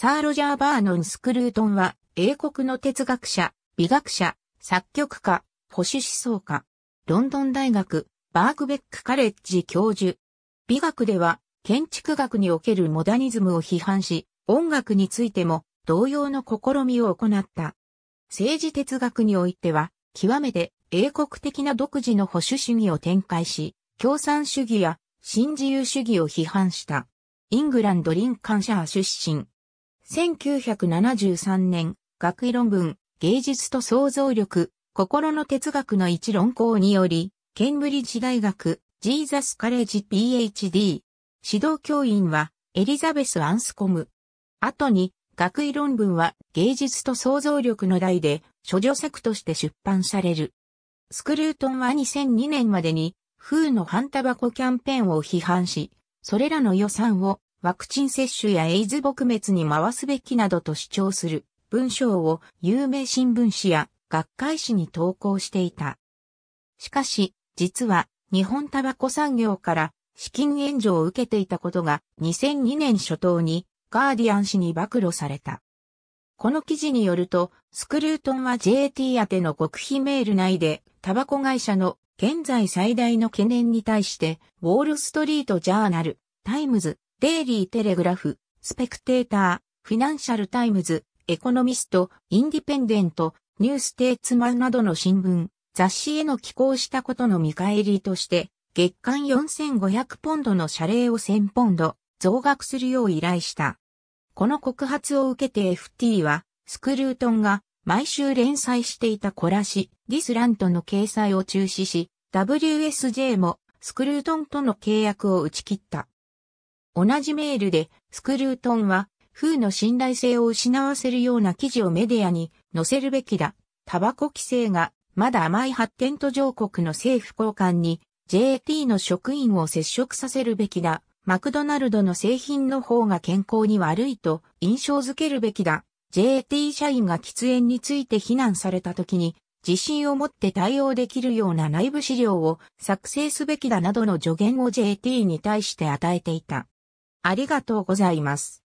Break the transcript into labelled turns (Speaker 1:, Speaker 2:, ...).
Speaker 1: サー・ロジャー・バーノン・スクルートンは、英国の哲学者、美学者、作曲家、保守思想家、ロンドン大学、バークベック・カレッジ教授。美学では、建築学におけるモダニズムを批判し、音楽についても同様の試みを行った。政治哲学においては、極めて英国的な独自の保守主義を展開し、共産主義や新自由主義を批判した。イングランド・リンカンシャー出身、1973年、学位論文、芸術と創造力、心の哲学の一論考により、ケンブリッジ大学、ジーザスカレッジ PhD。指導教員は、エリザベス・アンスコム。後に、学位論文は芸術と創造力の題で、諸女作として出版される。スクルートンは2002年までに、風の半タバコキャンペーンを批判し、それらの予算をワクチン接種やエイズ撲滅に回すべきなどと主張する文章を有名新聞紙や学会誌に投稿していた。しかし、実は日本タバコ産業から資金援助を受けていたことが2002年初頭にガーディアン氏に暴露された。この記事によると、スクルートンは JT 宛ての極秘メール内で、タバコ会社の現在最大の懸念に対して、ウォールストリートジャーナル、タイムズ、デイリーテレグラフ、スペクテーター、フィナンシャルタイムズ、エコノミスト、インディペンデント、ニューステーツマンなどの新聞、雑誌への寄稿したことの見返りとして、月間4500ポンドの謝礼を1000ポンド、増額するよう依頼した。この告発を受けて FT は、スクルートンが毎週連載していたコラシ、ディスラントの掲載を中止し、WSJ もスクルートンとの契約を打ち切った。同じメールで、スクルートンは、風の信頼性を失わせるような記事をメディアに載せるべきだ。タバコ規制が、まだ甘い発展途上国の政府高官に、JT の職員を接触させるべきだ。マクドナルドの製品の方が健康に悪いと印象づけるべきだ。JT 社員が喫煙について非難された時に自信を持って対応できるような内部資料を作成すべきだなどの助言を JT に対して与えていた。ありがとうございます。